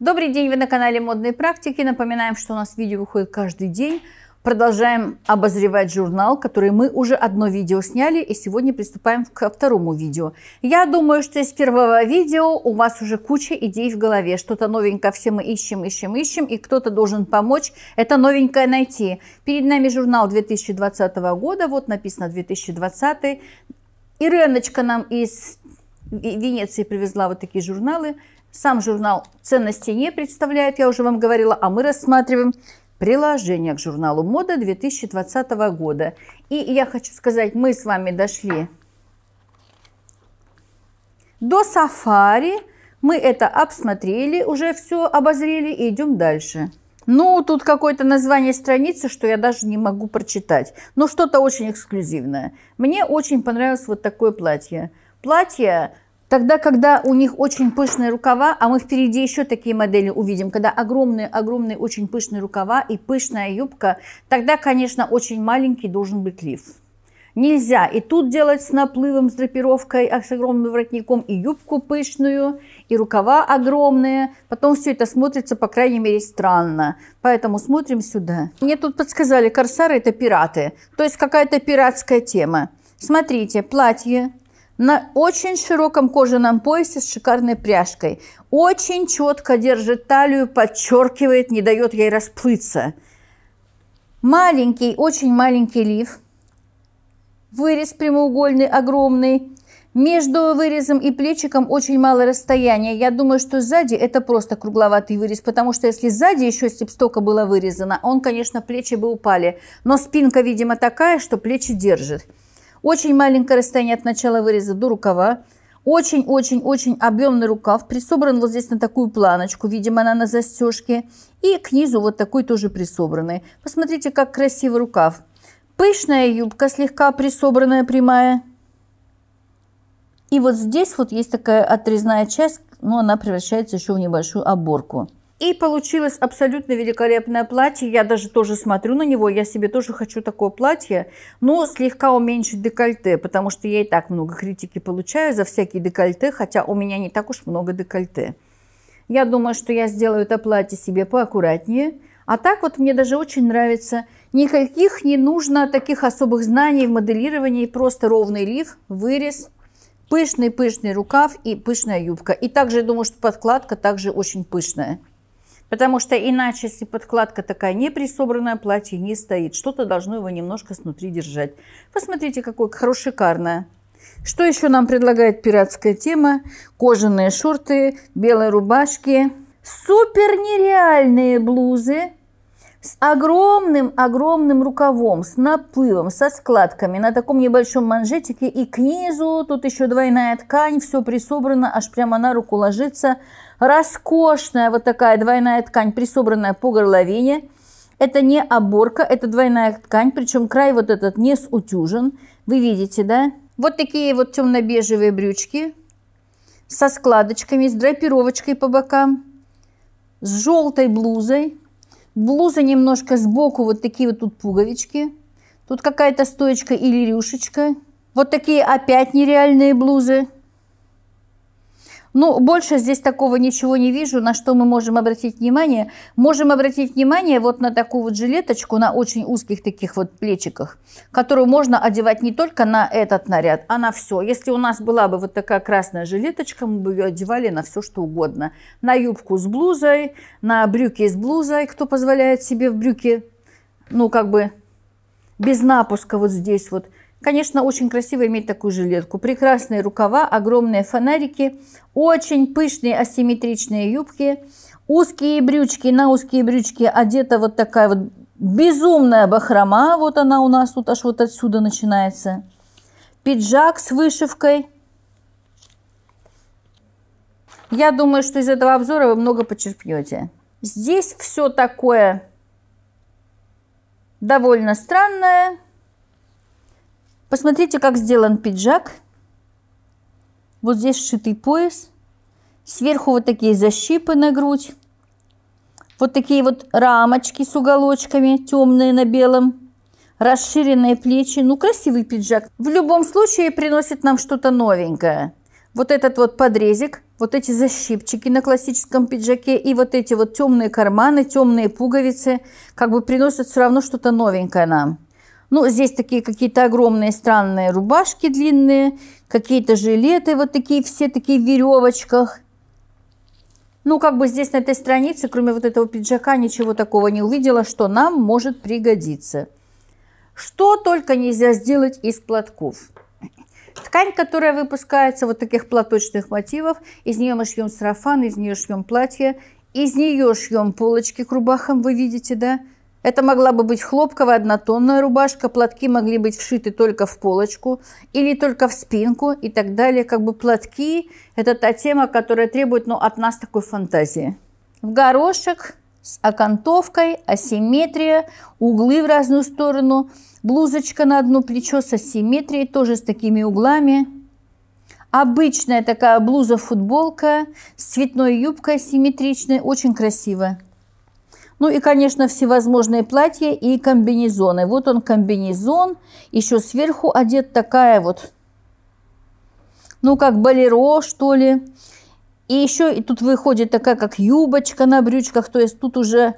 Добрый день, вы на канале Модные практики. Напоминаем, что у нас видео выходит каждый день. Продолжаем обозревать журнал, который мы уже одно видео сняли, и сегодня приступаем ко второму видео. Я думаю, что из первого видео у вас уже куча идей в голове. Что-то новенькое все мы ищем, ищем, ищем, и кто-то должен помочь это новенькое найти. Перед нами журнал 2020 года, вот написано 2020. Иреночка нам из Венеции привезла вот такие журналы. Сам журнал «Ценности не» представляет, я уже вам говорила, а мы рассматриваем приложение к журналу «Мода» 2020 года. И я хочу сказать, мы с вами дошли до сафари. Мы это обсмотрели, уже все обозрели и идем дальше. Ну, тут какое-то название страницы, что я даже не могу прочитать. Но что-то очень эксклюзивное. Мне очень понравилось вот такое платье. Платье Тогда, когда у них очень пышные рукава, а мы впереди еще такие модели увидим, когда огромные-огромные очень пышные рукава и пышная юбка, тогда, конечно, очень маленький должен быть лиф. Нельзя и тут делать с наплывом, с драпировкой, а с огромным воротником, и юбку пышную, и рукава огромные. Потом все это смотрится, по крайней мере, странно. Поэтому смотрим сюда. Мне тут подсказали, корсары – это пираты. То есть какая-то пиратская тема. Смотрите, платье на очень широком кожаном поясе с шикарной пряжкой. Очень четко держит талию, подчеркивает, не дает ей расплыться. Маленький, очень маленький лиф. Вырез прямоугольный, огромный. Между вырезом и плечиком очень мало расстояния. Я думаю, что сзади это просто кругловатый вырез, потому что если сзади еще степстока было вырезано, он, конечно, плечи бы упали. Но спинка, видимо, такая, что плечи держит. Очень маленькое расстояние от начала выреза до рукава. Очень-очень-очень объемный рукав. Присобран вот здесь на такую планочку. Видимо, она на застежке. И к низу вот такой тоже присобранный. Посмотрите, как красивый рукав. Пышная юбка, слегка присобранная, прямая. И вот здесь вот есть такая отрезная часть, но она превращается еще в небольшую оборку. И получилось абсолютно великолепное платье. Я даже тоже смотрю на него. Я себе тоже хочу такое платье, но слегка уменьшить декольте, потому что я и так много критики получаю за всякие декольте, хотя у меня не так уж много декольте. Я думаю, что я сделаю это платье себе поаккуратнее. А так вот мне даже очень нравится. Никаких не нужно таких особых знаний в моделировании. Просто ровный лиф, вырез, пышный-пышный рукав и пышная юбка. И также, я думаю, что подкладка также очень пышная. Потому что иначе, если подкладка такая неприсобранная, платье не стоит. Что-то должно его немножко снутри держать. Посмотрите, какое шикарное. Что еще нам предлагает пиратская тема? Кожаные шорты, белые рубашки. Супер нереальные блузы с огромным-огромным рукавом, с наплывом, со складками, на таком небольшом манжетике. И к низу тут еще двойная ткань, все присобрано, аж прямо на руку ложится роскошная вот такая двойная ткань, присобранная по горловине. Это не оборка, это двойная ткань, причем край вот этот не сутюжен. Вы видите, да? Вот такие вот темно-бежевые брючки со складочками, с драпировочкой по бокам, с желтой блузой. Блуза немножко сбоку, вот такие вот тут пуговички. Тут какая-то стоечка или рюшечка. Вот такие опять нереальные блузы. Ну, больше здесь такого ничего не вижу, на что мы можем обратить внимание. Можем обратить внимание вот на такую вот жилеточку, на очень узких таких вот плечиках, которую можно одевать не только на этот наряд, а на все. Если у нас была бы вот такая красная жилеточка, мы бы ее одевали на все, что угодно. На юбку с блузой, на брюки с блузой, кто позволяет себе в брюки, ну, как бы без напуска вот здесь вот – Конечно, очень красиво иметь такую жилетку. Прекрасные рукава, огромные фонарики, очень пышные асимметричные юбки, узкие брючки. На узкие брючки одета вот такая вот безумная бахрома. Вот она у нас тут аж вот отсюда начинается. Пиджак с вышивкой. Я думаю, что из этого обзора вы много почерпнете. Здесь все такое довольно странное. Посмотрите, как сделан пиджак. Вот здесь сшитый пояс. Сверху вот такие защипы на грудь. Вот такие вот рамочки с уголочками, темные на белом. Расширенные плечи. Ну, красивый пиджак. В любом случае приносит нам что-то новенькое. Вот этот вот подрезик, вот эти защипчики на классическом пиджаке и вот эти вот темные карманы, темные пуговицы, как бы приносят все равно что-то новенькое нам. Ну, здесь такие какие-то огромные странные рубашки длинные, какие-то жилеты вот такие, все такие в веревочках. Ну, как бы здесь на этой странице, кроме вот этого пиджака, ничего такого не увидела, что нам может пригодиться. Что только нельзя сделать из платков. Ткань, которая выпускается вот таких платочных мотивов, из нее мы шьем сарафан, из нее шьем платье, из нее шьем полочки к рубахам, вы видите, да? Это могла бы быть хлопковая однотонная рубашка, платки могли быть вшиты только в полочку или только в спинку и так далее. Как бы платки – это та тема, которая требует ну, от нас такой фантазии. В горошек с окантовкой, асимметрия, углы в разную сторону, блузочка на одно плечо с асимметрией, тоже с такими углами. Обычная такая блуза-футболка с цветной юбкой симметричной, очень красивая. Ну и, конечно, всевозможные платья и комбинезоны. Вот он комбинезон, еще сверху одет такая вот, ну как балеро, что ли. И еще и тут выходит такая, как юбочка на брючках, то есть тут уже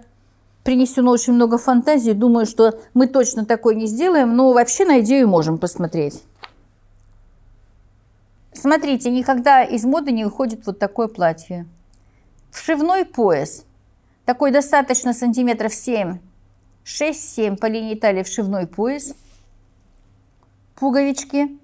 принесено очень много фантазии. Думаю, что мы точно такой не сделаем, но вообще на идею можем посмотреть. Смотрите, никогда из моды не уходит вот такое платье. Вшивной пояс – такой достаточно сантиметров 7, 6-7 по линии талии вшивной пояс. Пуговички.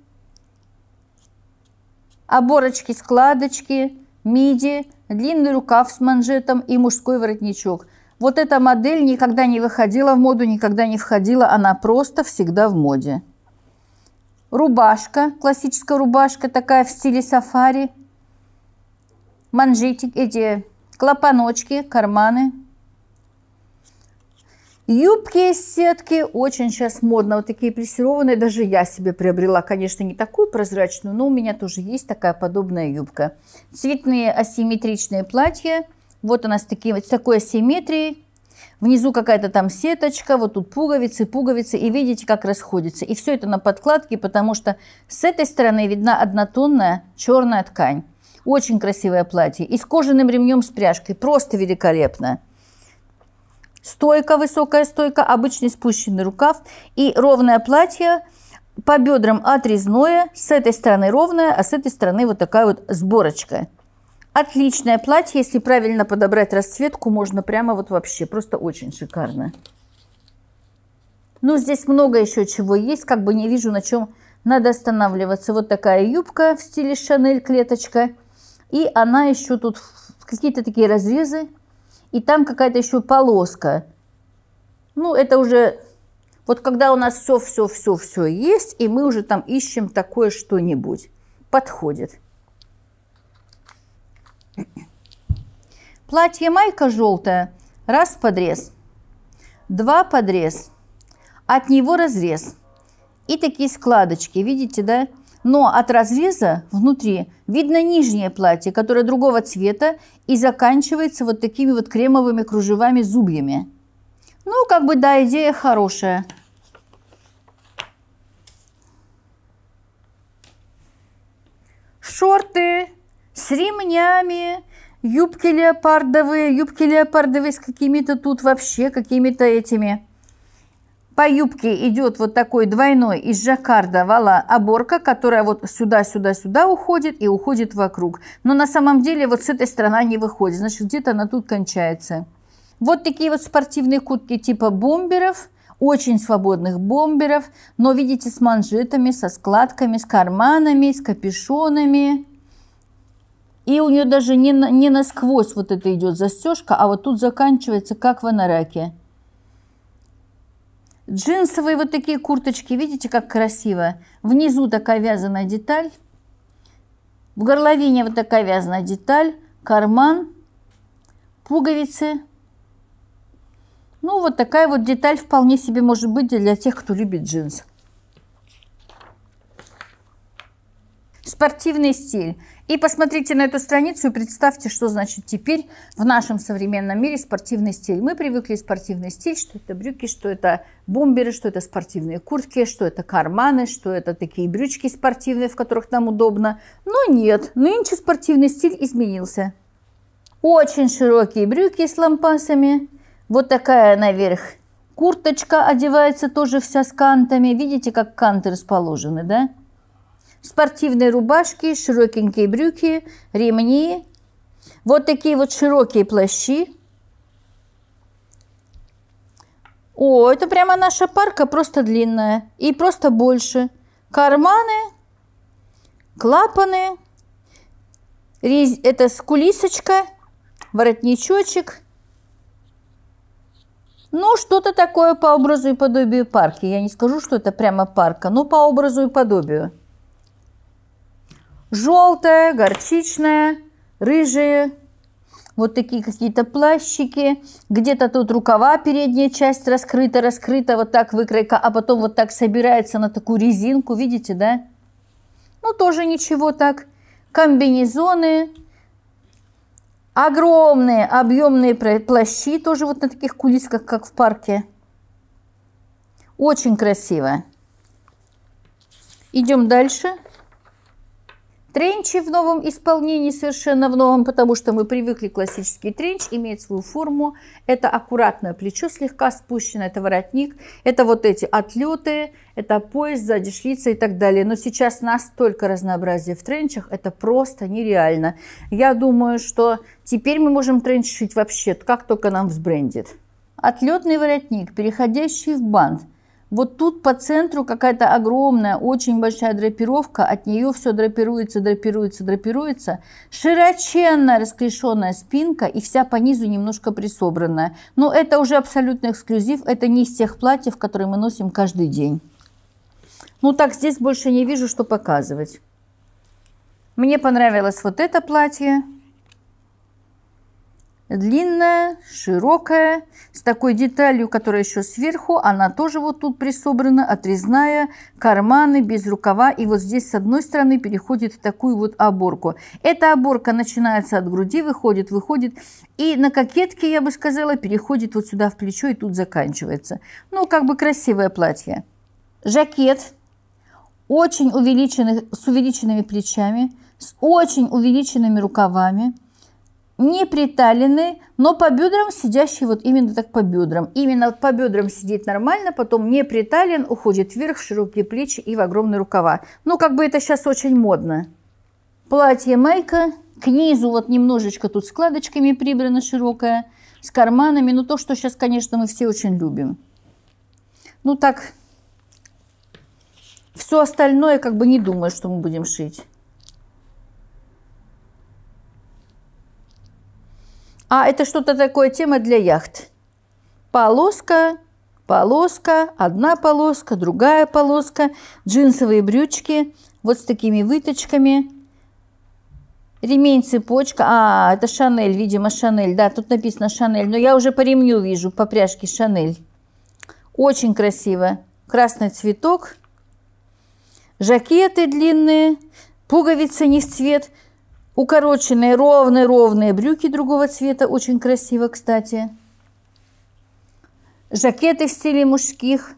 Оборочки, складочки, миди, длинный рукав с манжетом и мужской воротничок. Вот эта модель никогда не выходила в моду, никогда не входила. Она просто всегда в моде. Рубашка, классическая рубашка, такая в стиле сафари. Манжетик, эти клапаночки, карманы. Юбки из сетки, очень сейчас модно, вот такие плессированные, даже я себе приобрела, конечно, не такую прозрачную, но у меня тоже есть такая подобная юбка. Цветные асимметричные платья, вот у нас такие, с такой асимметрией, внизу какая-то там сеточка, вот тут пуговицы, пуговицы, и видите, как расходится. И все это на подкладке, потому что с этой стороны видна однотонная черная ткань. Очень красивое платье. И с кожаным ремнем с пряжкой. Просто великолепно. Стойка, высокая стойка, обычный спущенный рукав и ровное платье по бедрам отрезное, с этой стороны ровное, а с этой стороны вот такая вот сборочка. Отличное платье, если правильно подобрать расцветку, можно прямо вот вообще, просто очень шикарно. Ну, здесь много еще чего есть, как бы не вижу, на чем надо останавливаться. Вот такая юбка в стиле Шанель клеточка – и она еще тут какие-то такие разрезы, и там какая-то еще полоска. Ну, это уже вот когда у нас все, все, все, все есть, и мы уже там ищем такое что-нибудь. Подходит. Платье майка желтая. Раз подрез. Два подрез. От него разрез. И такие складочки, видите, да? но от разреза внутри видно нижнее платье, которое другого цвета и заканчивается вот такими вот кремовыми кружевами-зубьями. Ну, как бы, да, идея хорошая. Шорты с ремнями, юбки леопардовые, юбки леопардовые с какими-то тут вообще, какими-то этими по юбке идет вот такой двойной из жаккарда вала оборка, которая вот сюда-сюда-сюда уходит и уходит вокруг. Но на самом деле вот с этой стороны не выходит, значит где-то она тут кончается. Вот такие вот спортивные куртки типа бомберов, очень свободных бомберов, но видите с манжетами, со складками, с карманами, с капюшонами. И у нее даже не, не насквозь вот это идет застежка, а вот тут заканчивается, как в анараке. Джинсовые вот такие курточки, видите, как красиво. Внизу такая вязаная деталь. В горловине вот такая вязаная деталь, карман, пуговицы. Ну, вот такая вот деталь вполне себе может быть для тех, кто любит джинсы. Спортивный стиль. И посмотрите на эту страницу и представьте, что значит теперь в нашем современном мире спортивный стиль. Мы привыкли спортивный стиль, что это брюки, что это бомберы, что это спортивные куртки, что это карманы, что это такие брючки спортивные, в которых нам удобно. Но нет, нынче спортивный стиль изменился. Очень широкие брюки с лампасами. Вот такая наверх курточка одевается тоже вся с кантами. Видите, как канты расположены, да? спортивные рубашки, широкенькие брюки, ремни, вот такие вот широкие плащи. О, это прямо наша парка, просто длинная и просто больше. Карманы, клапаны, рез... это скулисочка, воротничочек. Ну, что-то такое по образу и подобию парки. Я не скажу, что это прямо парка, но по образу и подобию желтое, горчичное, рыжие, вот такие какие-то плащики, где-то тут рукава, передняя часть раскрыта, раскрыта, вот так выкройка, а потом вот так собирается на такую резинку, видите, да? Ну, тоже ничего так. Комбинезоны, огромные объемные плащи, тоже вот на таких кулисках, как в парке. Очень красиво. Идем дальше. Дальше. Тренчи в новом исполнении, совершенно в новом, потому что мы привыкли классический тренч, имеет свою форму. Это аккуратное плечо слегка спущено, это воротник, это вот эти отлеты, это пояс, сзади шлица и так далее. Но сейчас настолько разнообразие в тренчах, это просто нереально. Я думаю, что теперь мы можем тренч шить вообще, как только нам взбрендит. Отлетный воротник, переходящий в бант – вот тут по центру какая-то огромная, очень большая драпировка, от нее все драпируется, драпируется, драпируется. Широченная расклешенная спинка и вся по низу немножко присобранная. Но это уже абсолютно эксклюзив, это не из тех платьев, которые мы носим каждый день. Ну так, здесь больше не вижу, что показывать. Мне понравилось вот это платье длинная, широкая, с такой деталью, которая еще сверху, она тоже вот тут присобрана, отрезная, карманы, без рукава. И вот здесь с одной стороны переходит в такую вот оборку. Эта оборка начинается от груди, выходит, выходит, и на кокетке, я бы сказала, переходит вот сюда в плечо и тут заканчивается. Ну, как бы красивое платье. Жакет очень увеличенных, с увеличенными плечами, с очень увеличенными рукавами – не приталенный, но по бедрам сидящий вот именно так по бедрам. Именно по бедрам сидит нормально, потом не приталин уходит вверх в широкие плечи и в огромные рукава. Ну, как бы это сейчас очень модно. Платье майка, к низу вот немножечко тут складочками прибрано широкое, с карманами, ну, то, что сейчас, конечно, мы все очень любим. Ну, так, все остальное как бы не думаю, что мы будем шить. А это что-то такое, тема для яхт. Полоска, полоска, одна полоска, другая полоска, джинсовые брючки, вот с такими выточками, ремень, цепочка. А, это Шанель, видимо, Шанель. Да, тут написано Шанель, но я уже по ремню вижу, по пряжке Шанель. Очень красиво. Красный цветок, жакеты длинные, пуговицы не в цвет – Укороченные, ровные-ровные брюки другого цвета, очень красиво, кстати. Жакеты в стиле мужских.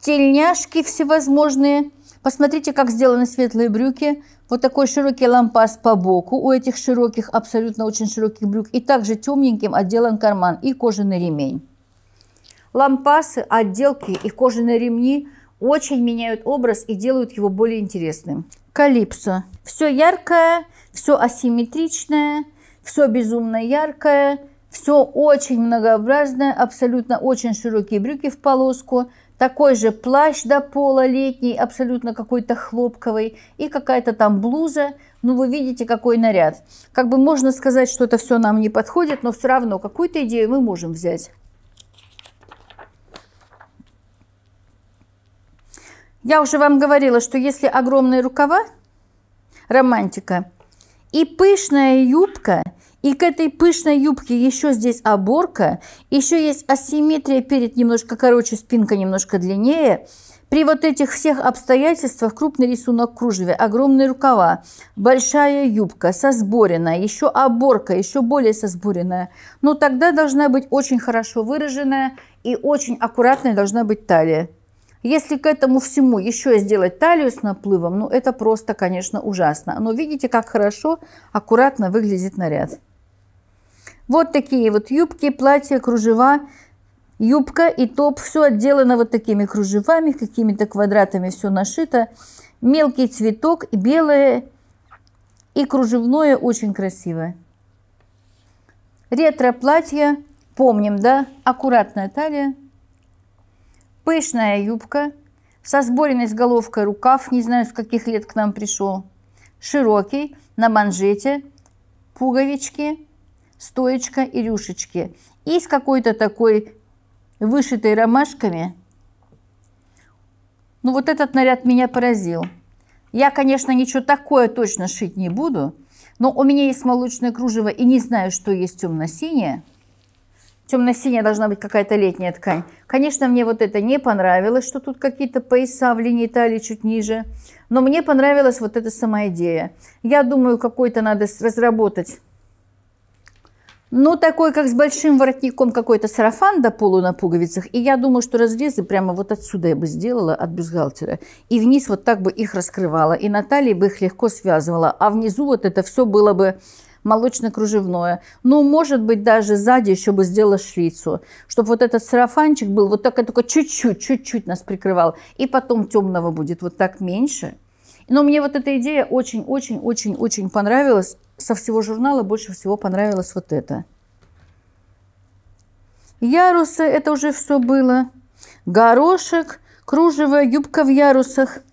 Тельняшки всевозможные. Посмотрите, как сделаны светлые брюки. Вот такой широкий лампас по боку у этих широких, абсолютно очень широких брюк. И также темненьким отделан карман и кожаный ремень. Лампасы, отделки и кожаные ремни – очень меняют образ и делают его более интересным. Калипсо. Все яркое, все асимметричное, все безумно яркое, все очень многообразное, абсолютно очень широкие брюки в полоску, такой же плащ до пола летний, абсолютно какой-то хлопковый, и какая-то там блуза. Ну, вы видите, какой наряд. Как бы можно сказать, что это все нам не подходит, но все равно какую-то идею мы можем взять. Я уже вам говорила, что если огромные рукава, романтика, и пышная юбка, и к этой пышной юбке еще здесь оборка, еще есть асимметрия перед немножко короче, спинка немножко длиннее. При вот этих всех обстоятельствах крупный рисунок кружеве, огромные рукава, большая юбка, сосборенная, еще оборка, еще более сосборенная. Но ну, тогда должна быть очень хорошо выраженная и очень аккуратная должна быть талия. Если к этому всему еще сделать талию с наплывом, ну это просто, конечно, ужасно. Но видите, как хорошо, аккуратно выглядит наряд. Вот такие вот юбки, платья, кружева, юбка и топ. Все отделано вот такими кружевами, какими-то квадратами все нашито. Мелкий цветок, белое и кружевное очень красивое. Ретро платье, помним, да, аккуратная талия пышная юбка, со сборенной с головкой рукав, не знаю, с каких лет к нам пришел, широкий, на манжете, пуговички, стоечка и рюшечки. И с какой-то такой вышитой ромашками. Ну, вот этот наряд меня поразил. Я, конечно, ничего такое точно шить не буду, но у меня есть молочное кружево и не знаю, что есть темно-синее – Темно-синяя должна быть какая-то летняя ткань. Конечно, мне вот это не понравилось, что тут какие-то пояса в линии талии чуть ниже. Но мне понравилась вот эта сама идея. Я думаю, какой-то надо разработать. Ну, такой, как с большим воротником, какой-то сарафан до полу на пуговицах. И я думаю, что разрезы прямо вот отсюда я бы сделала, от бюстгальтера. И вниз вот так бы их раскрывала. И на талии бы их легко связывала. А внизу вот это все было бы молочно-кружевное. Ну, может быть, даже сзади еще бы сделала шлицу, чтобы вот этот сарафанчик был вот только только чуть-чуть, чуть-чуть нас прикрывал. И потом темного будет вот так меньше. Но мне вот эта идея очень-очень-очень-очень понравилась. Со всего журнала больше всего понравилось вот это. Ярусы, это уже все было. Горошек, кружево, юбка в ярусах –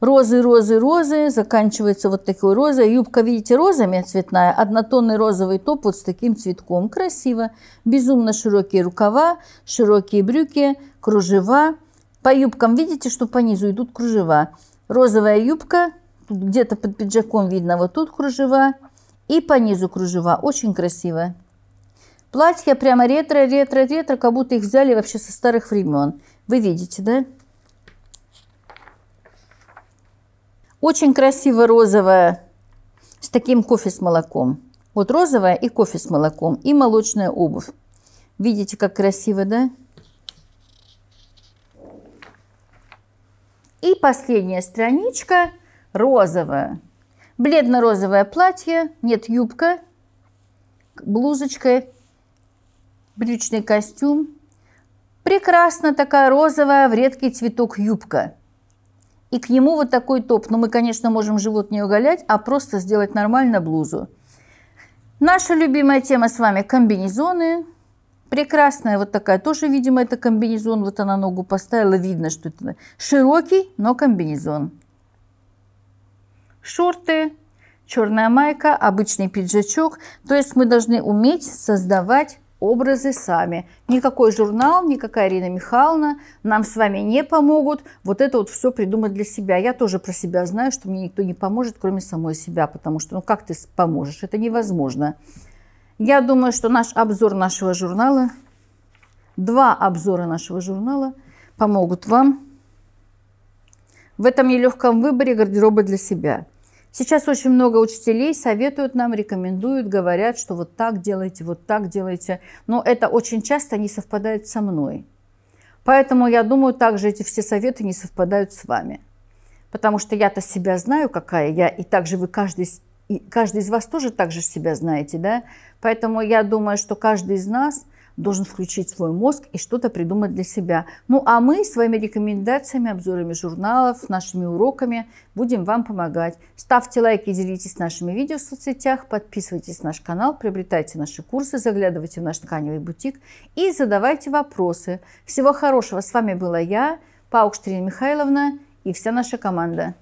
розы, розы, розы, заканчивается вот такой розой. Юбка, видите, розами цветная, однотонный розовый топ вот с таким цветком. Красиво, безумно широкие рукава, широкие брюки, кружева. По юбкам видите, что по низу идут кружева. Розовая юбка, где-то под пиджаком видно вот тут кружева. И по низу кружева, очень красиво. Платья прямо ретро, ретро, ретро, как будто их взяли вообще со старых времен. Вы видите, да? Очень красиво розовая с таким кофе с молоком. Вот розовая и кофе с молоком, и молочная обувь. Видите, как красиво, да? И последняя страничка розовая. Бледно-розовое платье, нет юбка, блузочка, брючный костюм. Прекрасно такая розовая в редкий цветок юбка – и к нему вот такой топ. Но ну, мы, конечно, можем живот не уголять, а просто сделать нормально блузу. Наша любимая тема с вами – комбинезоны. Прекрасная вот такая. Тоже, видимо, это комбинезон. Вот она ногу поставила. Видно, что это широкий, но комбинезон. Шорты, черная майка, обычный пиджачок. То есть мы должны уметь создавать образы сами. Никакой журнал, никакая Ирина Михайловна нам с вами не помогут. Вот это вот все придумать для себя. Я тоже про себя знаю, что мне никто не поможет, кроме самой себя, потому что ну как ты поможешь? Это невозможно. Я думаю, что наш обзор нашего журнала, два обзора нашего журнала помогут вам в этом нелегком выборе гардероба для себя – Сейчас очень много учителей советуют нам, рекомендуют, говорят, что вот так делайте, вот так делайте. Но это очень часто не совпадает со мной. Поэтому я думаю, также эти все советы не совпадают с вами. Потому что я-то себя знаю, какая я, и также вы каждый, и каждый из вас тоже также себя знаете, да? Поэтому я думаю, что каждый из нас должен включить свой мозг и что-то придумать для себя. Ну а мы своими рекомендациями, обзорами журналов, нашими уроками будем вам помогать. Ставьте лайки, делитесь нашими видео в соцсетях, подписывайтесь на наш канал, приобретайте наши курсы, заглядывайте в наш тканевый бутик и задавайте вопросы. Всего хорошего. С вами была я, Паукштрин Михайловна и вся наша команда.